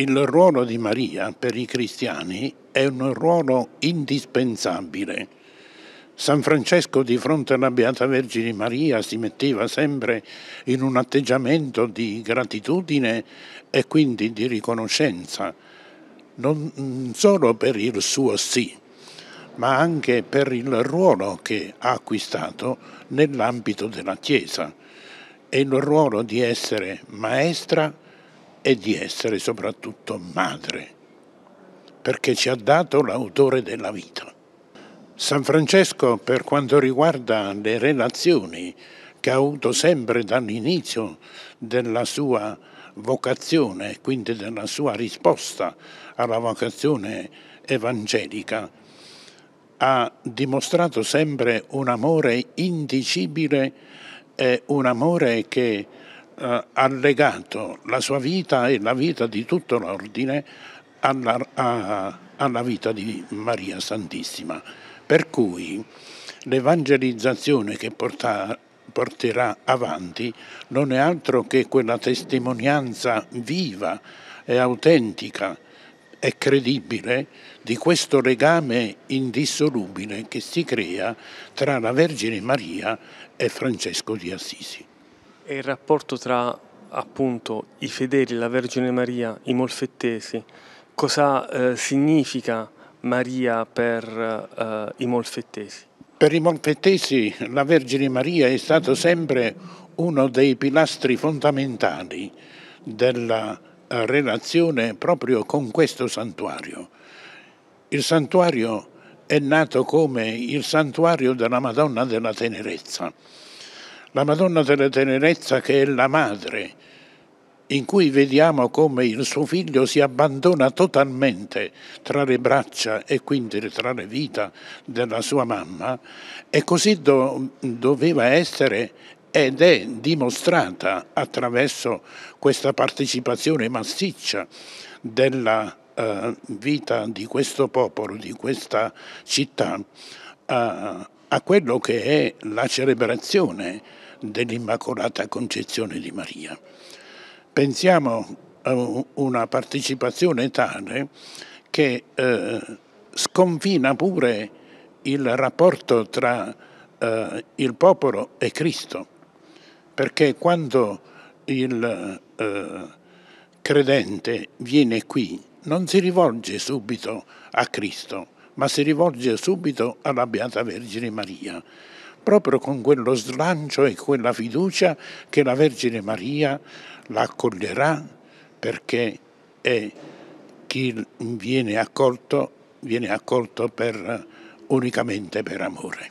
Il ruolo di Maria per i cristiani è un ruolo indispensabile. San Francesco di fronte alla Beata Vergine Maria si metteva sempre in un atteggiamento di gratitudine e quindi di riconoscenza, non solo per il suo sì, ma anche per il ruolo che ha acquistato nell'ambito della Chiesa e il ruolo di essere maestra e di essere soprattutto madre, perché ci ha dato l'autore della vita. San Francesco, per quanto riguarda le relazioni che ha avuto sempre dall'inizio della sua vocazione, quindi della sua risposta alla vocazione evangelica, ha dimostrato sempre un amore indicibile, e un amore che eh, ha legato la sua vita e la vita di tutto l'ordine alla, a, alla vita di Maria Santissima. Per cui l'evangelizzazione che porta, porterà avanti non è altro che quella testimonianza viva e autentica e credibile di questo legame indissolubile che si crea tra la Vergine Maria e Francesco di Assisi. E il rapporto tra appunto i fedeli, la Vergine Maria, i molfettesi, cosa eh, significa Maria per eh, i molfettesi? Per i molfettesi la Vergine Maria è stata sempre uno dei pilastri fondamentali della eh, relazione proprio con questo santuario. Il santuario è nato come il santuario della Madonna della Tenerezza la Madonna della tenerezza che è la madre, in cui vediamo come il suo figlio si abbandona totalmente tra le braccia e quindi tra le vita della sua mamma, e così do, doveva essere ed è dimostrata attraverso questa partecipazione massiccia della eh, vita di questo popolo, di questa città, a, a quello che è la celebrazione dell'Immacolata Concezione di Maria. Pensiamo a una partecipazione tale che eh, sconfina pure il rapporto tra eh, il popolo e Cristo, perché quando il eh, credente viene qui non si rivolge subito a Cristo, ma si rivolge subito alla Beata Vergine Maria, proprio con quello slancio e quella fiducia che la Vergine Maria la accoglierà perché è chi viene accolto, viene accolto per, unicamente per amore.